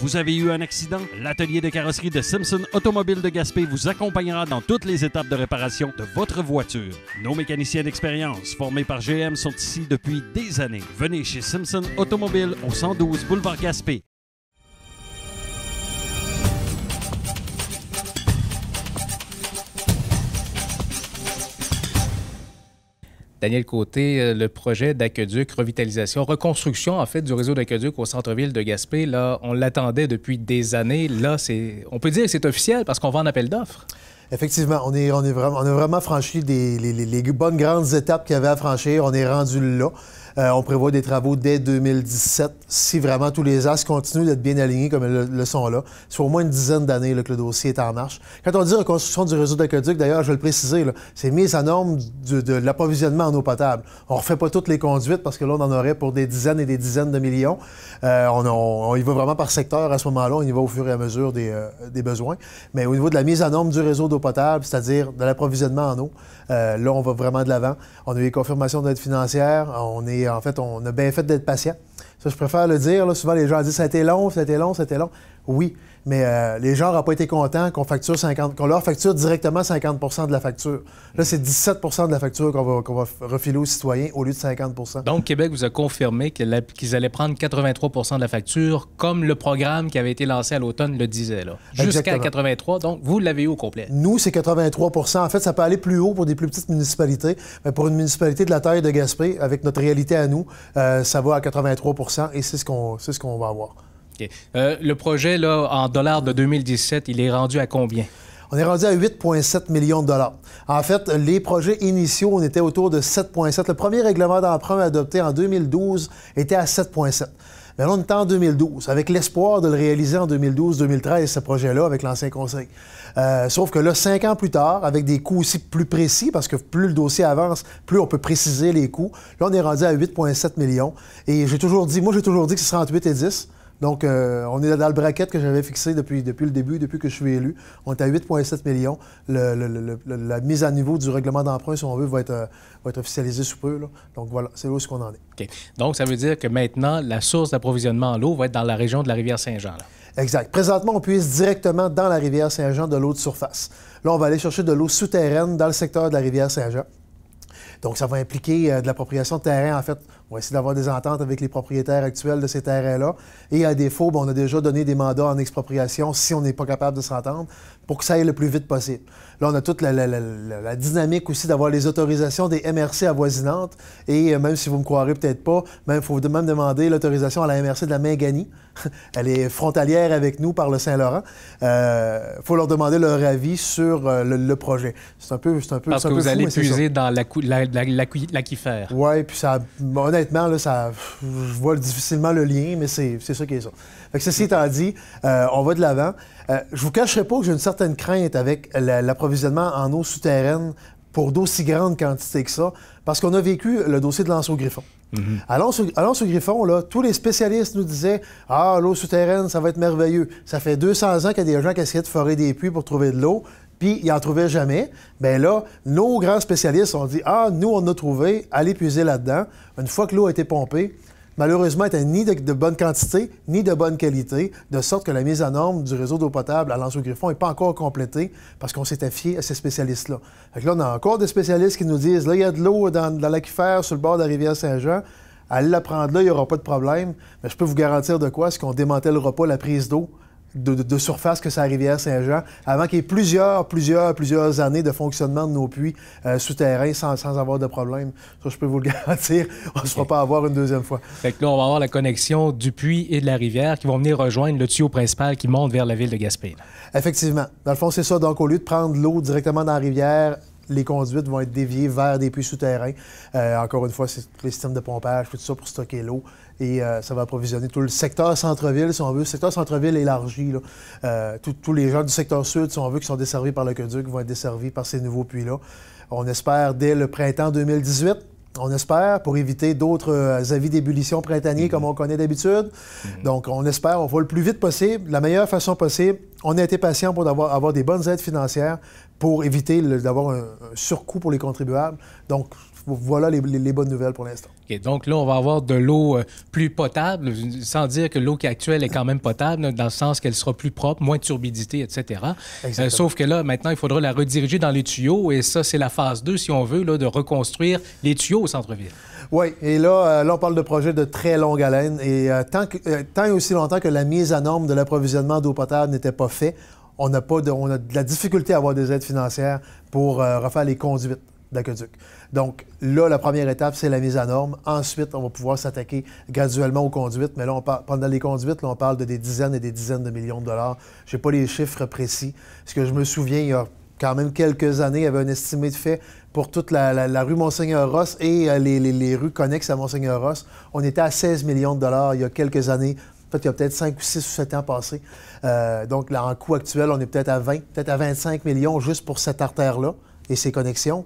Vous avez eu un accident? L'atelier de carrosserie de Simpson Automobile de Gaspé vous accompagnera dans toutes les étapes de réparation de votre voiture. Nos mécaniciens d'expérience, formés par GM, sont ici depuis des années. Venez chez Simpson Automobile au 112 boulevard Gaspé. Daniel Côté, euh, le projet d'aqueduc, revitalisation, reconstruction en fait du réseau d'aqueduc au centre-ville de Gaspé, là, on l'attendait depuis des années. Là, c'est, on peut dire que c'est officiel parce qu'on va en appel d'offres. Effectivement, on, est, on, est vraiment, on a vraiment franchi les, les, bonnes grandes étapes qu'il y avait à franchir. On est rendu là. Euh, on prévoit des travaux dès 2017, si vraiment tous les as continuent d'être bien alignés comme le, le sont là. C'est au moins une dizaine d'années que le dossier est en marche. Quand on dit reconstruction du réseau d'aqueduc, d'ailleurs, je vais le préciser, c'est mise à norme de, l'approvisionnement en eau potable. On ne refait pas toutes les conduites parce que là, on en aurait pour des dizaines et des dizaines de millions. Euh, on, y va vraiment par secteur à ce moment-là, on y va au fur et à mesure euh, des, besoins. Mais au niveau de la mise à norme du réseau d'eau potable, c'est-à-dire de l'approvisionnement en eau, là, on va vraiment de l'avant. On a eu les confirmations d'aide financière, on est en fait, on a bien fait d'être patient. Ça, je préfère le dire. souvent, les gens disent ça a été long, ça a long, ça a long oui. Mais euh, les gens n'ont pas été contents qu'on facture 50, qu'on leur facture directement 50 de la facture. Là, c'est 17 de la facture qu'on va, refiler aux citoyens au lieu de 50 Donc, Québec vous a confirmé qu'ils allaient prendre 83 de la facture, comme le programme qui avait été lancé à l'automne le disait, Jusqu'à 83. Donc, vous l'avez eu au complet. Nous, c'est 83 En fait, ça peut aller plus haut pour des plus petites municipalités. Mais pour une municipalité de la taille de Gaspé, avec notre réalité à nous, euh, ça va à 83 et c'est ce qu'on ce qu'on va avoir. Euh, le projet, là, en dollars de 2017, il est rendu à combien? On est rendu à 8,7 millions de dollars. En fait, les projets initiaux, on était autour de 7,7. Le premier règlement d'emprunt adopté en 2012 était à 7,7. Mais là, on est en 2012, avec l'espoir de le réaliser en 2012-2013, ce projet-là, avec l'ancien conseil. Euh, sauf que là, cinq ans plus tard, avec des coûts aussi plus précis, parce que plus le dossier avance, plus on peut préciser les coûts. Là, on est rendu à 8,7 millions. Et j'ai toujours dit, moi, j'ai toujours dit que ce serait entre 8 et 10. Donc, euh, on est dans le bracket que j'avais fixé depuis, le début, depuis que je suis élu. On est à 8,7 millions. la mise à niveau du règlement d'emprunt, si on veut, va être, euh, officialisée sous peu. Donc, voilà, c'est où ce qu'on en est. Donc, ça veut dire que maintenant, la source d'approvisionnement en eau va être dans la région de la rivière Saint-Jean. Exact. Présentement, on puise directement dans la rivière Saint-Jean de l'eau de surface. Là, on va aller chercher de l'eau souterraine dans le secteur de la rivière Saint-Jean. Donc, ça va impliquer euh, de l'appropriation de terrain, en fait, on va essayer d'avoir des ententes avec les propriétaires actuels de ces terrains-là. Et à défaut, ben, on a déjà donné des mandats en expropriation si on n'est pas capable de s'entendre pour que ça aille le plus vite possible. Là, on a toute la, dynamique aussi d'avoir les autorisations des MRC avoisinantes. Et euh, même si vous me croirez peut-être pas, il faut même demander l'autorisation à la MRC de la Mingani. Elle est frontalière avec nous par le Saint-Laurent. Il euh, faut leur demander leur avis sur euh, le, projet. C'est un peu, c'est un peu, Parce que vous allez puiser dans l'aquifère. oui, puis ça, honnêtement, là, ça, je vois difficilement le lien, mais c'est ça qui est ça. ceci étant dit, euh, on va de l'avant. Euh, je ne vous cacherai pas que j'ai une certaine crainte avec l'approvisionnement en eau souterraine pour d'aussi grandes quantités que ça, parce qu'on a vécu le dossier de l'anse au griffon. Mm-hmm. À -hmm. Allons Griffon, là, tous les spécialistes nous disaient Ah, l'eau souterraine, ça va être merveilleux. Ça fait 200 ans qu'il y a des gens qui essaient de forer des puits pour trouver de l'eau puis ils n'en trouvait jamais. Bien là, nos grands spécialistes ont dit Ah, nous, on a trouvé, allez puiser là-dedans. Une fois que l'eau a été pompée, malheureusement, elle n'était ni de, bonne quantité, ni de bonne qualité, de sorte que la mise en norme du réseau d'eau potable à l'Anse Griffon n'est pas encore complétée parce qu'on s'était fié à ces spécialistes-là. Fait là, on a encore des spécialistes qui nous disent Là, il y a de l'eau dans, l'aquifère sur le bord de la rivière Saint-Jean allez la prendre là, il n'y aura pas de problème. Mais je peux vous garantir de quoi? ce qu'on démantèlera pas la prise d'eau de, surface que sa rivière Saint-Jean, avant qu'il y ait plusieurs, plusieurs, plusieurs années de fonctionnement de nos puits euh, souterrains sans, avoir de problème. Ça, je peux vous le garantir, on ne se fera pas avoir une deuxième fois. Fait que là, on va avoir la connexion du puits et de la rivière qui vont venir rejoindre le tuyau principal qui monte vers la ville de Gaspé. Effectivement. Dans le fond, c'est ça. Donc, au lieu de prendre l'eau directement dans la rivière les conduites vont être déviées vers des puits souterrains. Euh, encore une fois, c'est les systèmes de pompage, tout ça pour stocker l'eau. Et euh, ça va approvisionner tout le secteur centre-ville, si on veut. Le secteur centre-ville élargi. Là. Euh, tous les gens du secteur sud, si on veut, qui sont desservis par le qui vont être desservis par ces nouveaux puits-là. On espère dès le printemps 2018 on espère, pour éviter d'autres euh, avis d'ébullition printanier comme on connaît d'habitude. Donc, on espère, on va le plus vite possible, la meilleure façon possible. On a été patient pour avoir, avoir des bonnes aides financières pour éviter d'avoir un, un surcoût pour les contribuables. Donc, voilà les, bonnes nouvelles pour l'instant. donc là, on va avoir de l'eau euh, plus potable, sans dire que l'eau actuelle est quand même potable, dans le sens qu'elle sera plus propre, moins de turbidité, etc. Euh, sauf que là, maintenant, il faudra la rediriger dans les tuyaux, et ça, c'est la phase 2, si on veut, là, de reconstruire les tuyaux au centre-ville. Oui, et là, euh, on parle de projets de très longue haleine, et tant, et aussi longtemps que la mise à norme de l'approvisionnement d'eau potable n'était pas faite, on a, de, la difficulté à avoir des aides financières pour refaire les conduites. Donc là, la première étape, c'est la mise à norme. Ensuite, on va pouvoir s'attaquer graduellement aux conduites. Mais là, pendant les conduites, on parle de des dizaines et des dizaines de millions de dollars. Je n'ai pas les chiffres précis. Ce que je me souviens, il y a quand même quelques années, il y avait un estimé de fait pour toute la, rue Monseigneur Ross et euh, les, rues connexes à Monseigneur Ross. On était à 16 millions de dollars il y a quelques années. En fait, il y a peut-être 5 ou 6 ou 7 ans passés. Euh, donc, là, en coût actuel, on est peut-être à 20, peut-être à 25 millions juste pour cette artère-là et ses connexions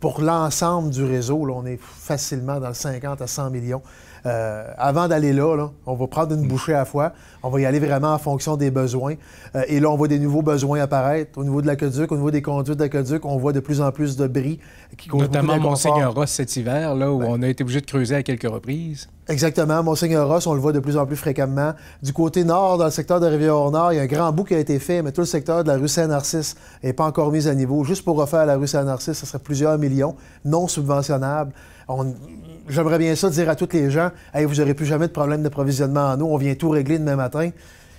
pour l'ensemble du réseau, on est facilement dans le 50 à 100 millions euh, avant d'aller là, on va prendre une bouchée à la fois. On va y aller vraiment en fonction des besoins. Euh, et là, on voit des nouveaux besoins apparaître. Au niveau de l'aqueduc, au niveau des conduites d'aqueduc, on voit de plus en plus de bris qui Notamment Monseigneur Ross cet hiver, là, où on a été obligé de creuser à quelques reprises. Exactement. Monseigneur Ross, on le voit de plus en plus fréquemment. Du côté nord, dans le secteur de Rivière-Nord, il y a un grand bout qui a été fait, mais tout le secteur de la rue Saint-Narcisse n'est pas encore mis à niveau. Juste pour refaire la rue Saint-Narcisse, ça serait plusieurs millions, non subventionnables. J'aimerais bien ça dire à toutes les gens, hey, vous n'aurez plus jamais de problème d'approvisionnement en eau, on vient tout régler demain matin.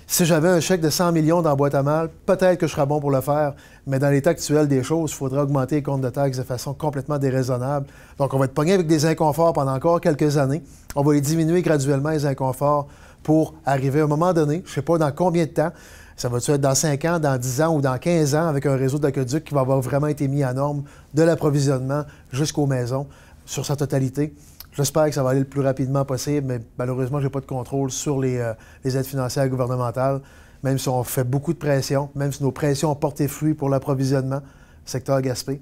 Si j'avais un chèque de 100 millions dans boîte à mal, peut-être que je serais bon pour le faire, mais dans l'état actuel des choses, il faudrait augmenter les comptes de taxes de façon complètement déraisonnable. Donc, on va être pogné avec des inconforts pendant encore quelques années. On va les diminuer graduellement, les inconforts, pour arriver à un moment donné, je ne sais pas dans combien de temps, ça va-tu être dans 5 ans, dans 10 ans ou dans 15 ans, avec un réseau d'aqueduc qui va avoir vraiment été mis à norme de l'approvisionnement jusqu'aux maisons sur sa totalité. J'espère que ça va aller le plus rapidement possible, mais malheureusement, je n'ai pas de contrôle sur euh, les, aides financières gouvernementales. Même si on fait beaucoup de pression, même si nos pressions ont porté fruit pour l'approvisionnement, secteur Gaspé,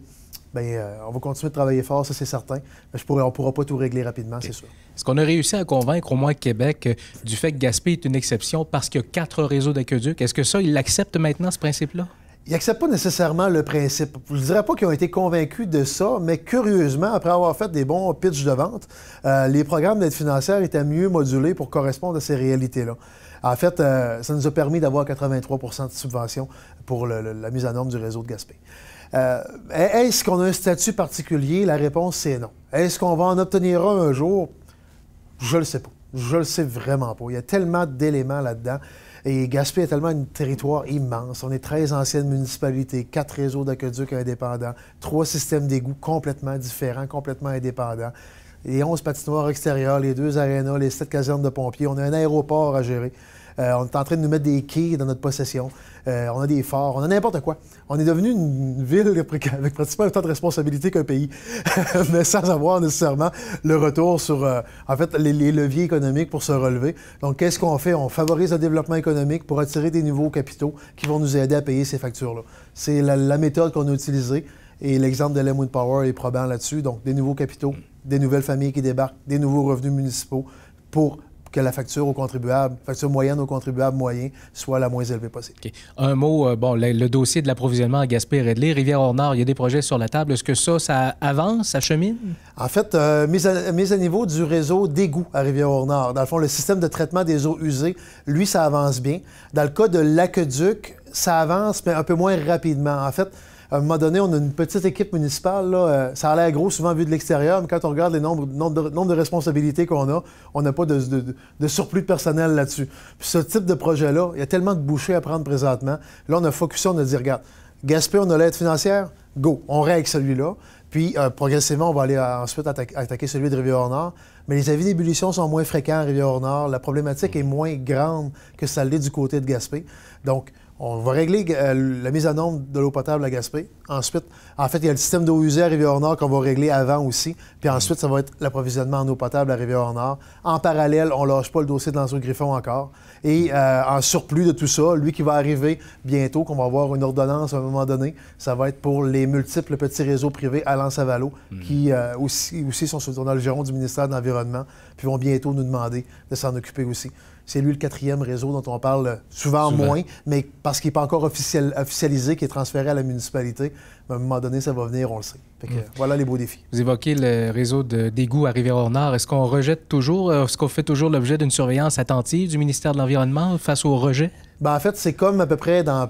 bien, euh, on va continuer de travailler fort, ça c'est certain, mais on ne pourra pas tout régler rapidement, c'est sûr. Est-ce qu'on a réussi à convaincre au moins Québec euh, du fait que Gaspé est une exception parce qu'il y a quatre réseaux d'aqueducs? Est-ce que ça, ils l'acceptent maintenant, ce principe-là? ils n'acceptent pas nécessairement le principe. Je ne dirais pas qu'ils ont été convaincus de ça, mais curieusement, après avoir fait des bons pitchs de vente, euh, les programmes d'aide financière étaient mieux modulés pour correspondre à ces réalités-là. En fait, euh, ça nous a permis d'avoir 83 de subvention pour la mise en norme du réseau de Gaspé. Euh, est-ce qu'on a un statut particulier? La réponse, c'est non. Est-ce qu'on va en obtenir un un jour? Je ne le sais pas. Je le sais vraiment pas. Il y a tellement d'éléments là-dedans. Et Gaspé est tellement un territoire immense. On est 13 anciennes municipalités, 4 réseaux d'aqueducs indépendants, 3 systèmes d'égouts complètement différents, complètement indépendants. Les 11 patinoires extérieures, les 2 arénas, les 7 casernes de pompiers. On a un aéroport à gérer. Euh, on est en train de nous mettre des quais dans notre possession. Euh, on a des forts, on a n'importe quoi. On est devenu une ville avec pratiquement autant de responsabilités qu'un pays, mais sans avoir nécessairement le retour sur, euh, en fait, les, leviers économiques pour se relever. Donc, qu'est-ce qu'on fait? On favorise le développement économique pour attirer des nouveaux capitaux qui vont nous aider à payer ces factures-là. C'est la, méthode qu'on a utilisée et l'exemple de Lemon Power est probant là-dessus. Donc, des nouveaux capitaux, des nouvelles familles qui débarquent, des nouveaux revenus municipaux pour que la facture au contribuable, facture moyenne au contribuable moyen, soit la moins élevée possible. Un mot, euh, bon, le, dossier de l'approvisionnement à Gaspé-Redley, ornard il y a des projets sur la table. Est-ce que ça, ça avance, ça chemine? En fait, euh, mise, à, niveau du réseau d'égouts à rivière ornard Dans le fond, le système de traitement des eaux usées, lui, ça avance bien. Dans le cas de l'aqueduc, ça avance, mais un peu moins rapidement. En fait, à un moment donné, on a une petite équipe municipale. Là, euh, ça a l'air gros souvent vu de l'extérieur, mais quand on regarde les nombre de, responsabilités qu'on a, on n'a pas de, surplus de personnel là-dessus. Puis ce type de projet-là, il y a tellement de bouchées à prendre présentement. Là, on a focusé, on a dit, regarde, Gaspé, on a l'aide financière, go, on règle celui-là. Puis euh, progressivement, on va aller euh, ensuite attaquer celui de Rivière-Nord. Mais les avis d'ébullition sont moins fréquents à Rivière-Nord. La problématique est moins grande que ça l'est du côté de Gaspé. Donc, on va régler euh, la mise en nombre de l'eau potable à Gaspé. Ensuite, en fait, il y a le système d'eau usée à Rivière-Nord qu'on va régler avant aussi. Puis mm. ensuite, ça va être l'approvisionnement en eau potable à Rivière-Nord. En parallèle, on ne lâche pas le dossier de l'Anse Griffon encore. Et mm. euh, en surplus de tout ça, lui qui va arriver bientôt, qu'on va avoir une ordonnance à un moment donné, ça va être pour les multiples petits réseaux privés à lens mm. qui euh, aussi, aussi sont sous le géron du ministère de l'Environnement, puis vont bientôt nous demander de s'en occuper aussi. C'est lui le quatrième réseau dont on parle souvent, moins, mais parce qu'il n'est pas encore officialisé, qui est transféré à la municipalité, à un moment donné, ça va venir, on le sait. Mm. Voilà les beaux défis. Vous évoquez le réseau de d'égouts à Rivière-Nord. Est-ce qu'on rejette toujours, euh, est-ce qu'on fait toujours l'objet d'une surveillance attentive du ministère de l'Environnement face au rejet? Ben, en fait, c'est comme à peu près ben,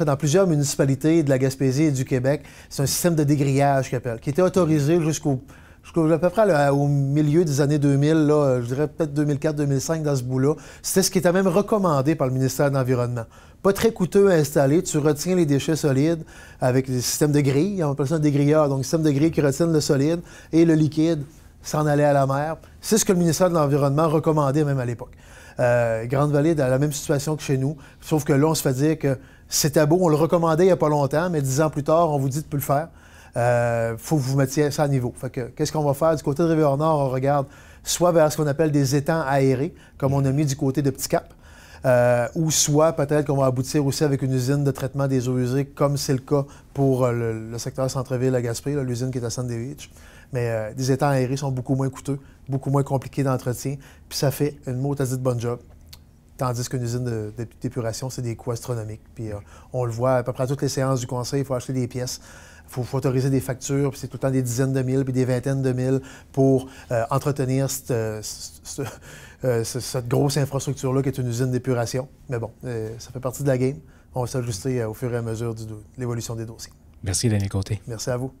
dans, plusieurs municipalités de la Gaspésie et du Québec. C'est un système de dégrillage qui était autorisé jusqu'au peu près au milieu des années 2000, je dirais peut-être 2004-2005 dans ce bout-là. C'était ce qui était même recommandé par le ministère de l'Environnement pas très coûteux à installer. Tu retiens les déchets solides avec des systèmes de grilles. on appelle ça des grilleurs, donc système de grilles qui retiennent le solide et le liquide s'en aller à la mer. C'est ce que le ministère de l'Environnement recommandait même à l'époque. Euh, Grande-Vallée, dans la même situation que chez nous, sauf que là, on se fait dire que c'était beau. on le recommandait il n'y a pas longtemps, mais dix ans plus tard, on vous dit de ne plus le faire. Euh, faut que vous mettiez ça à niveau. qu'est-ce qu'on va faire? Du côté de Rivière-Nord, on regarde soit vers ce qu'on appelle des étangs aérés, comme on a mis du côté de Petit Cap, euh, ou soit peut-être qu'on va aboutir aussi avec une usine de traitement des eaux usées, comme c'est le cas pour euh, le, secteur centre-ville à Gaspé, l'usine qui est à Sandwich. Mais euh, des étangs aérés sont beaucoup moins coûteux, beaucoup moins compliqués d'entretien, puis ça fait une mot de bonne job. Tandis qu'une usine d'épuration, de, c'est des coûts astronomiques. Puis euh, on le voit à peu près à toutes les séances du conseil, il faut acheter des pièces il faut, autoriser des factures, puis c'est tout le temps des dizaines de mille, puis des vingtaines de milles pour euh, entretenir euh, cette, grosse infrastructure-là qui est une usine d'épuration. Mais bon, ça fait partie de la game. On va s'ajuster au fur et à mesure de l'évolution des dossiers. Merci, Daniel Côté. Merci à vous.